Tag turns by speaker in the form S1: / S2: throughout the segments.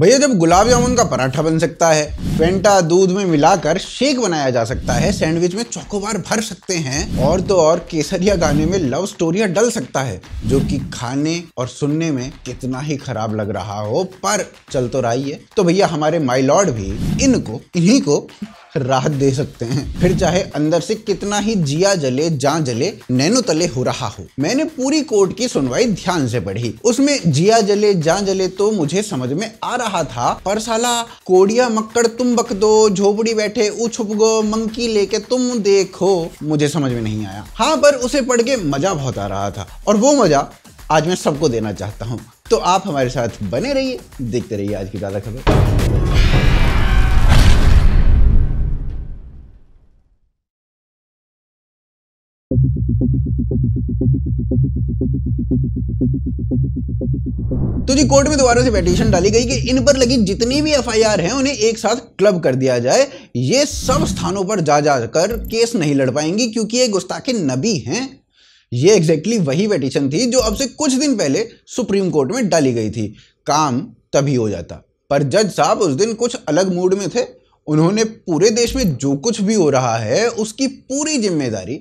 S1: भैया जब गुलाब जामुन का पराठा बन सकता है फेंटा दूध में मिलाकर शेक बनाया जा सकता है सैंडविच में चौकोबार भर सकते हैं और तो और केसरिया गाने में लव स्टोरिया डल सकता है जो कि खाने और सुनने में कितना ही खराब लग रहा हो पर चल तो रही है तो भैया हमारे माइलॉर्ड भी इनको इन्हीं को राहत दे सकते हैं फिर चाहे अंदर से कितना ही जिया जले जा जले नैनो तले हो रहा हो मैंने पूरी कोर्ट की सुनवाई ध्यान से पढ़ी उसमें जिया जले जा जले तो मुझे समझ में आ रहा था पर साला कोड़िया मक्कड़ तुम बक दो झोपड़ी बैठे ऊ छुप गो मंकी लेके तुम देखो मुझे समझ में नहीं आया हाँ पर उसे पढ़ के मजा बहुत आ रहा था और वो मजा आज मैं सबको देना चाहता हूँ तो आप हमारे साथ बने रहिए देखते रहिए आज की ज्यादा खबर तो जी कोर्ट में दोबारा से पिटीशन डाली गई कि इन पर लगी जितनी भी एफआईआर हैं उन्हें एक साथ क्लब कर दिया जाए ये सब स्थानों पर जा जाकर केस नहीं लड़ पाएंगी क्योंकि ये गुस्ताखे नबी हैं ये एग्जैक्टली exactly वही पिटीशन थी जो अब से कुछ दिन पहले सुप्रीम कोर्ट में डाली गई थी काम तभी हो जाता पर जज साहब उस दिन कुछ अलग मूड में थे उन्होंने पूरे देश में जो कुछ भी हो रहा है उसकी पूरी जिम्मेदारी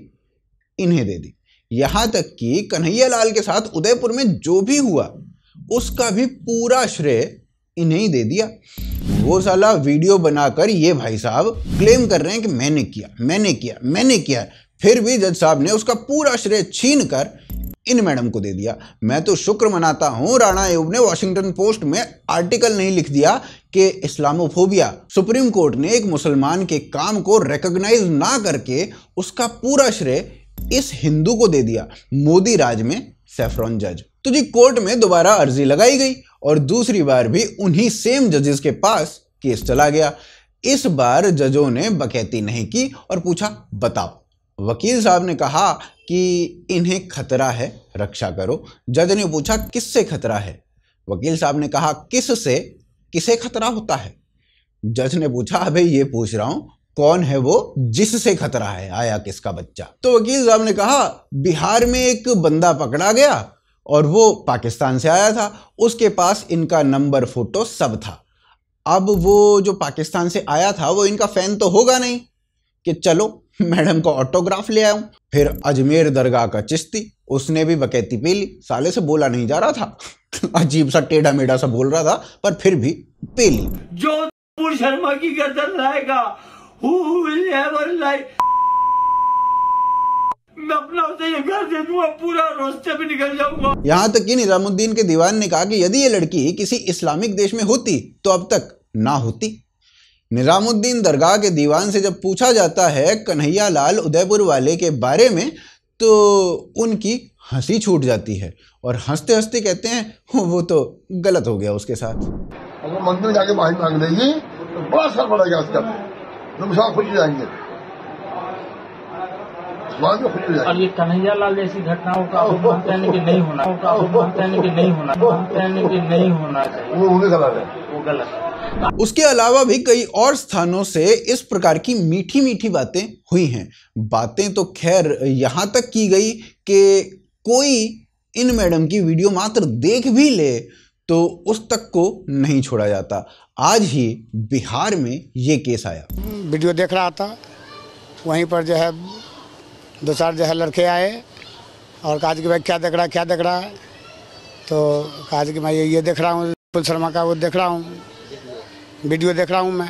S1: इन्हें दे दी यहां तक कि कन्हैयालाल के साथ उदयपुर में जो भी हुआ उसका भी पूरा श्रेय इन्हें ही दे दिया वो साला वीडियो बनाकर ये भाई साहब क्लेम कर रहे हैं कि मैंने किया मैंने किया मैंने किया फिर भी जज साहब ने उसका पूरा श्रेय छीन कर इन मैडम को दे दिया मैं तो शुक्र मनाता हूं राणा एयूब ने वॉशिंगटन पोस्ट में आर्टिकल नहीं लिख दिया कि इस्लामोफोबिया सुप्रीम कोर्ट ने एक मुसलमान के काम को रिकॉग्नाइज ना करके उसका पूरा श्रेय इस हिंदू को दे दिया मोदी राज में सेफ्रॉन जज तो जी कोर्ट में दोबारा अर्जी लगाई गई और दूसरी बार भी उन्हीं सेम जजेस के पास केस चला गया इस बार जजों ने बकैती नहीं की और पूछा बताओ वकील साहब ने कहा कि इन्हें खतरा है रक्षा करो जज ने पूछा किससे खतरा है वकील साहब ने कहा किस से किसे खतरा होता है जज ने पूछा अभी ये पूछ रहा हूं कौन है वो जिससे खतरा है आया किसका बच्चा तो वकील साहब ने कहा बिहार में एक बंदा पकड़ा गया और वो पाकिस्तान से आया था उसके पास इनका नंबर फोटो सब था अब वो जो पाकिस्तान से आया था वो इनका फैन तो होगा नहीं कि चलो मैडम को ऑटोग्राफ ले आऊं फिर अजमेर दरगाह का चिश्ती उसने भी बकैती पी ली साले से बोला नहीं जा रहा था अजीब सा टेढ़ा मेढ़ा सा बोल रहा था पर फिर भी पी ली जो शर्मा की गर्दन लाएगा who will ever lie? यहाँ तक कि निजामुद्दीन के दीवान ने कहा कि यदि ये लड़की किसी इस्लामिक देश में होती तो अब तक ना होती निजामुद्दीन दरगाह के दीवान से जब पूछा जाता है कन्हैया लाल उदयपुर वाले के बारे में तो उनकी हंसी छूट जाती है और हंसते हंसते कहते हैं वो तो गलत हो गया उसके साथ वो मंदिर जाके भाई मांग देगी तो बड़ा सर पड़ेगा उसका नुकसान खुश जाएंगे बाद में खुश जाएंगे और ये कन्हैया लाल जैसी घटनाओं का अपमान कहने के नहीं होना का अपमान कहने के नहीं होना कहने के नहीं होना चाहिए वो उन्हें गलत है वो गलत है उसके अलावा भी कई और स्थानों से इस प्रकार की मीठी मीठी बातें हुई हैं बातें तो खैर यहां तक की गई कि कोई इन मैडम की वीडियो मात्र देख भी ले तो उस तक को नहीं छोड़ा जाता आज ही बिहार में ये केस आया वीडियो देख रहा था वहीं पर जो है दो चार जो है लड़के आए और कहा कि भाई क्या देख रहा है क्या देख रहा है तो कहा कि मैं ये ये देख रहा हूँ पुल शर्मा का वो देख रहा हूँ वीडियो देख रहा हूँ मैं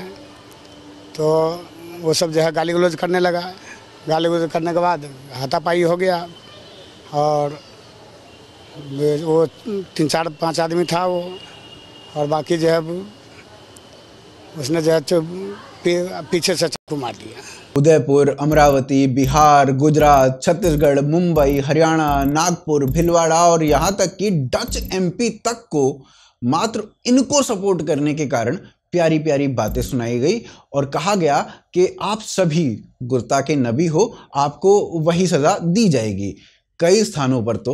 S1: तो वो सब जो है गाली गलौज करने लगा गाली गलौज करने के बाद हाथापाई हो गया और वो तीन चार पांच आदमी था वो और बाकी जो है उसने जो है पीछे से चाकू मार दिया उदयपुर अमरावती बिहार गुजरात छत्तीसगढ़ मुंबई हरियाणा नागपुर भिलवाड़ा और यहाँ तक कि डच एमपी तक को मात्र इनको सपोर्ट करने के कारण प्यारी प्यारी बातें सुनाई गई और कहा गया कि आप सभी गुरता के नबी हो आपको वही सज़ा दी जाएगी कई स्थानों पर तो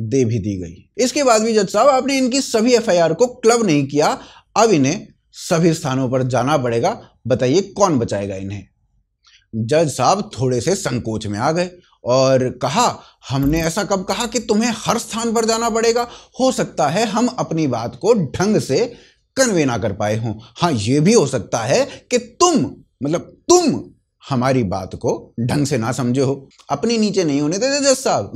S1: दे भी दी गई इसके बाद भी जज साहब आपने इनकी सभी एफआईआर को क्लब नहीं किया अब इन्हें सभी स्थानों पर जाना पड़ेगा बताइए कौन बचाएगा इन्हें जज साहब थोड़े से संकोच में आ गए और कहा हमने ऐसा कब कहा कि तुम्हें हर स्थान पर जाना पड़ेगा हो सकता है हम अपनी बात को ढंग से कन्वे ना कर पाए हों हाँ ये भी हो सकता है कि तुम मतलब तुम हमारी बात को ढंग से ना समझे हो अपने नीचे नहीं होने देते जज साहब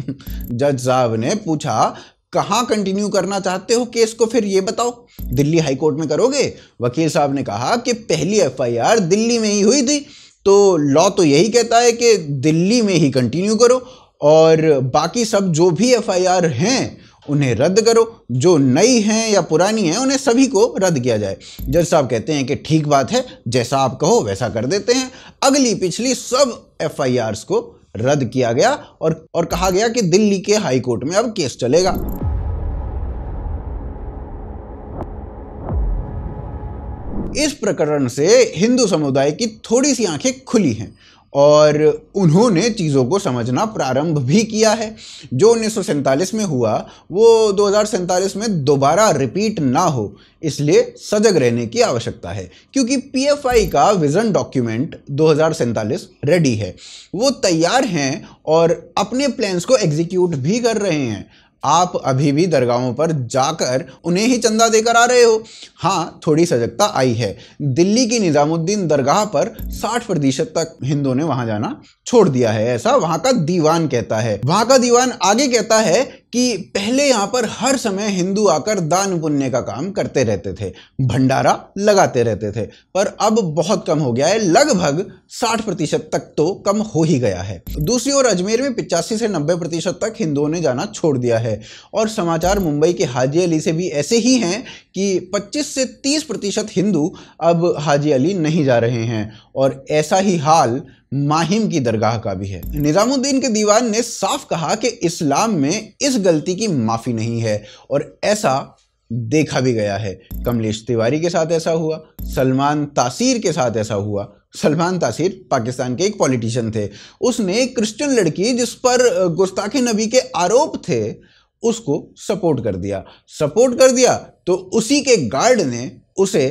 S1: जज साहब ने पूछा कहाँ कंटिन्यू करना चाहते हो केस को फिर ये बताओ दिल्ली हाई कोर्ट में करोगे वकील साहब ने कहा कि पहली एफआईआर दिल्ली में ही हुई थी तो लॉ तो यही कहता है कि दिल्ली में ही कंटिन्यू करो और बाकी सब जो भी एफआईआर हैं उन्हें रद्द करो जो नई हैं या पुरानी हैं उन्हें सभी को रद्द किया जाए जज साहब कहते हैं कि ठीक बात है जैसा आप कहो वैसा कर देते हैं अगली पिछली सब एफ को रद्द किया गया और, और कहा गया कि दिल्ली के हाई कोर्ट में अब केस चलेगा इस प्रकरण से हिंदू समुदाय की थोड़ी सी आंखें खुली हैं और उन्होंने चीज़ों को समझना प्रारंभ भी किया है जो उन्नीस में हुआ वो दो में दोबारा रिपीट ना हो इसलिए सजग रहने की आवश्यकता है क्योंकि पीएफआई का विज़न डॉक्यूमेंट दो रेडी है वो तैयार हैं और अपने प्लान्स को एग्जीक्यूट भी कर रहे हैं आप अभी भी दरगाहों पर जाकर उन्हें ही चंदा देकर आ रहे हो हाँ थोड़ी सजगता आई है दिल्ली की निज़ामुद्दीन दरगाह पर 60 प्रतिशत तक हिंदुओं ने वहां जाना छोड़ दिया है ऐसा वहां का दीवान कहता है वहां का दीवान आगे कहता है कि पहले यहाँ पर हर समय हिंदू आकर दान पुण्य का काम करते रहते थे भंडारा लगाते रहते थे पर अब बहुत कम हो गया है लगभग 60 प्रतिशत तक तो कम हो ही गया है दूसरी ओर अजमेर में पिचासी से 90 प्रतिशत तक हिंदुओं ने जाना छोड़ दिया है और समाचार मुंबई के हाजी अली से भी ऐसे ही हैं कि 25 से 30 प्रतिशत हिंदू अब हाजी अली नहीं जा रहे हैं और ऐसा ही हाल माहिम की दरगाह का भी है निज़ामुद्दीन के दीवान ने साफ कहा कि इस्लाम में इस गलती की माफ़ी नहीं है और ऐसा देखा भी गया है कमलेश तिवारी के साथ ऐसा हुआ सलमान तासीर के साथ ऐसा हुआ सलमान तासीर पाकिस्तान के एक पॉलिटिशियन थे उसने एक क्रिश्चियन लड़की जिस पर गुस्ताखे नबी के आरोप थे उसको सपोर्ट कर दिया सपोर्ट कर दिया तो उसी के गार्ड ने उसे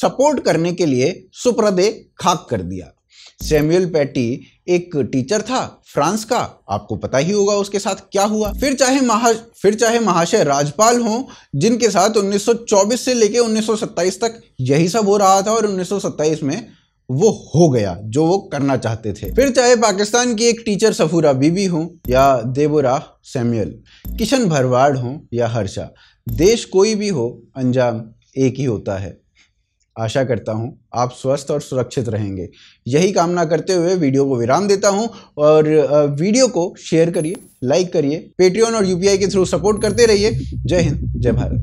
S1: सपोर्ट करने के लिए सुप्रदे खाक कर दिया सैमुअल पैटी एक टीचर था फ्रांस का आपको पता ही होगा उसके साथ क्या हुआ फिर चाहे महा फिर चाहे महाशय राजपाल हों जिनके साथ 1924 से लेकर 1927 तक यही सब हो रहा था और 1927 में वो हो गया जो वो करना चाहते थे फिर चाहे पाकिस्तान की एक टीचर सफूरा बीबी हो या देवोरा सैमुअल किशन भरवाड़ हो या हर्षा देश कोई भी हो अंजाम एक ही होता है आशा करता हूँ आप स्वस्थ और सुरक्षित रहेंगे यही कामना करते हुए वीडियो को विराम देता हूँ और वीडियो को शेयर करिए लाइक करिए पेट्रियन और यूपीआई के थ्रू सपोर्ट करते रहिए जय हिंद जय भारत